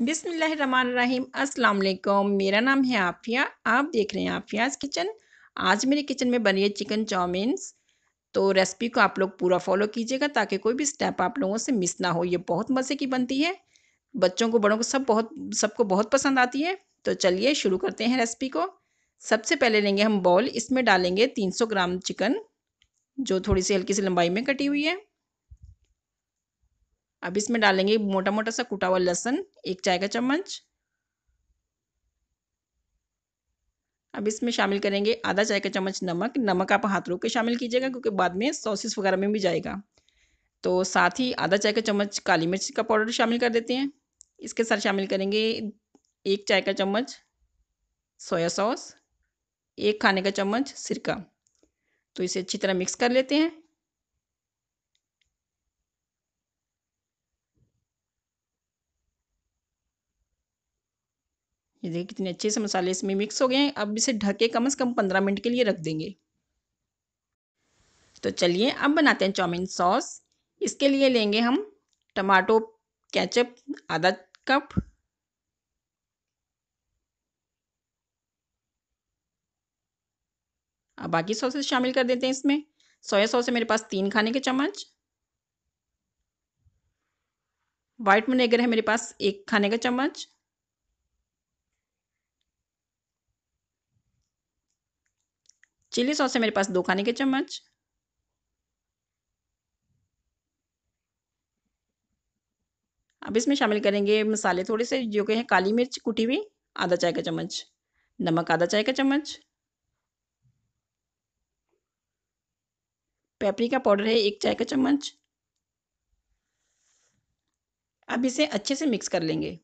बिसमीम अस्सलाम मेरा नाम है आफिया आप देख रहे हैं आफियाज़ किचन आज मेरे किचन में बनी है चिकन चाउमीन्स तो रेसिपी को आप लोग पूरा फॉलो कीजिएगा ताकि कोई भी स्टेप आप लोगों से मिस ना हो ये बहुत मज़े की बनती है बच्चों को बड़ों को सब बहुत सबको बहुत पसंद आती है तो चलिए शुरू करते हैं रेसिपी को सबसे पहले लेंगे हम बॉल इसमें डालेंगे सौ ग्राम चिकन जो थोड़ी सी हल्की सी लंबाई में कटी हुई है अब इसमें डालेंगे मोटा मोटा सा कुटा हुआ लहसन एक चाय का चम्मच अब इसमें शामिल करेंगे आधा चाय का चम्मच नमक नमक आप हाथ रोक के शामिल कीजिएगा क्योंकि बाद में सॉसेस वगैरह में भी जाएगा तो साथ ही आधा चाय का चम्मच काली मिर्च का पाउडर शामिल कर देते हैं इसके साथ शामिल करेंगे एक चाय का चम्मच सोया सॉस एक खाने का चम्मच सिरका तो इसे अच्छी तरह मिक्स कर लेते हैं ये देखिए कितने अच्छे से मसाले इसमें मिक्स हो गए हैं अब इसे ढके कम से कम पंद्रह मिनट के लिए रख देंगे तो चलिए अब बनाते हैं चाउमीन सॉस इसके लिए लेंगे हम टमाटो कैचअप आधा कप अब बाकी सॉसेस शामिल कर देते हैं इसमें सोया सॉस है मेरे पास तीन खाने के चम्मच व्हाइट विनेगर है मेरे पास एक खाने का चम्मच चिली सॉस है मेरे पास दो खाने के चम्मच अब इसमें शामिल करेंगे मसाले थोड़े से जो के हैं काली मिर्च कुटी हुई आधा चाय का चम्मच नमक आधा चाय का चम्मच पेपरी का पाउडर है एक चाय का चम्मच अब इसे अच्छे से मिक्स कर लेंगे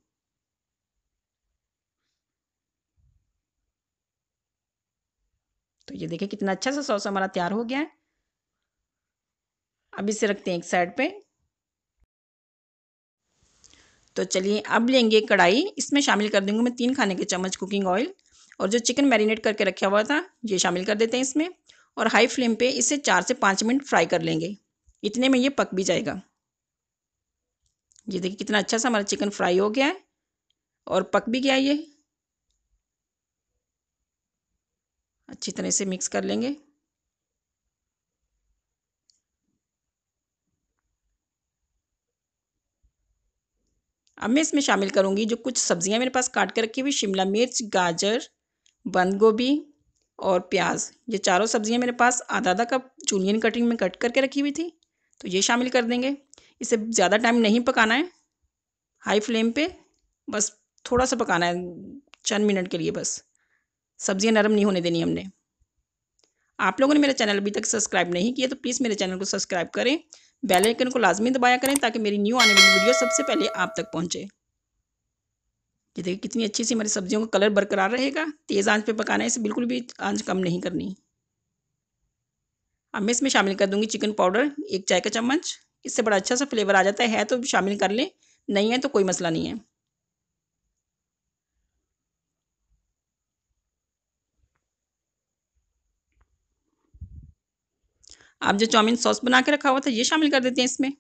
तो ये देखिए कितना अच्छा सा सॉस हमारा तैयार हो गया है अब इसे रखते हैं एक साइड पे तो चलिए अब लेंगे कढ़ाई इसमें शामिल कर दूंगी मैं तीन खाने के चम्मच कुकिंग ऑयल और जो चिकन मैरिनेट करके रखा हुआ था ये शामिल कर देते हैं इसमें और हाई फ्लेम पे इसे चार से पाँच मिनट फ्राई कर लेंगे इतने में ये पक भी जाएगा ये देखिए कितना अच्छा सा हमारा चिकन फ्राई हो गया है और पक भी गया ये अच्छी तरह से मिक्स कर लेंगे अब मैं इसमें शामिल करूंगी जो कुछ सब्जियां मेरे पास काट कर रखी हुई शिमला मिर्च गाजर बंद गोभी और प्याज ये चारों सब्जियां मेरे पास आधा आधा कप जूनियन कटिंग में कट करके रखी हुई थी तो ये शामिल कर देंगे इसे ज़्यादा टाइम नहीं पकाना है हाई फ्लेम पे बस थोड़ा सा पकाना है चंद मिनट के लिए बस सब्ज़ियाँ नरम नहीं होने देनी हमने आप लोगों ने मेरा चैनल अभी तक सब्सक्राइब नहीं किया तो प्लीज़ मेरे चैनल को सब्सक्राइब करें बेल आइकन को लाजमी दबाया करें ताकि मेरी न्यू आने वाली वीडियो सबसे पहले आप तक पहुंचे ये देखिए कितनी अच्छी सी हमारी सब्जियों का कलर बरकरार रहेगा तेज़ आंच पे पकाना है इसे बिल्कुल भी आंच कम नहीं करनी अब मैं इसमें शामिल कर दूँगी चिकन पाउडर एक चाय का चम्मच इससे बड़ा अच्छा सा फ्लेवर आ जाता है तो शामिल कर लें नहीं है तो कोई मसला नहीं है आप जो चाउमीन सॉस बना के रखा हुआ था ये शामिल कर देते हैं इसमें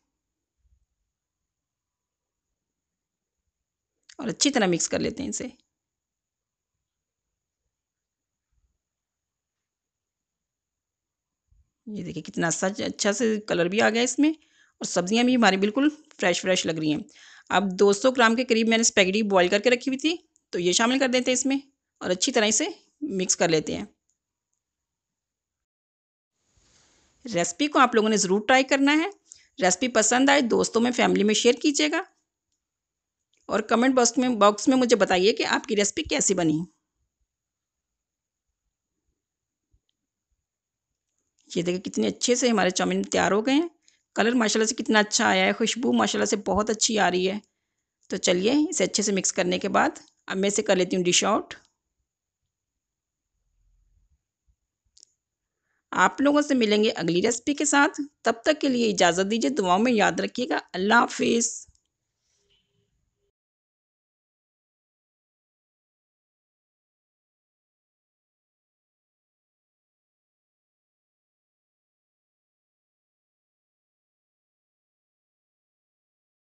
और अच्छी तरह मिक्स कर लेते हैं इसे ये देखिए कितना सच अच्छा से कलर भी आ गया इसमें और सब्जियां भी हमारी बिल्कुल फ्रेश फ्रेश लग रही हैं अब 200 ग्राम के करीब मैंने स्पेगेटी बॉईल करके रखी हुई थी तो ये शामिल कर देते हैं इसमें और अच्छी तरह इसे मिक्स कर लेते हैं रेसिपी को आप लोगों ने ज़रूर ट्राई करना है रेसिपी पसंद आए दोस्तों में फैमिली में शेयर कीजिएगा और कमेंट बॉक्स में बॉक्स में मुझे बताइए कि आपकी रेसिपी कैसी बनी ये देखिए कितने अच्छे से हमारे चाउमीन तैयार हो गए हैं कलर माशाल्लाह से कितना अच्छा आया है खुशबू माशाल्लाह से बहुत अच्छी आ रही है तो चलिए इसे अच्छे से मिक्स करने के बाद अब मैं इसे कर लेती हूँ डिश आउट आप लोगों से मिलेंगे अगली रेसिपी के साथ तब तक के लिए इजाज़त दीजिए दुआओं में याद रखिएगा अल्लाह हाफिज़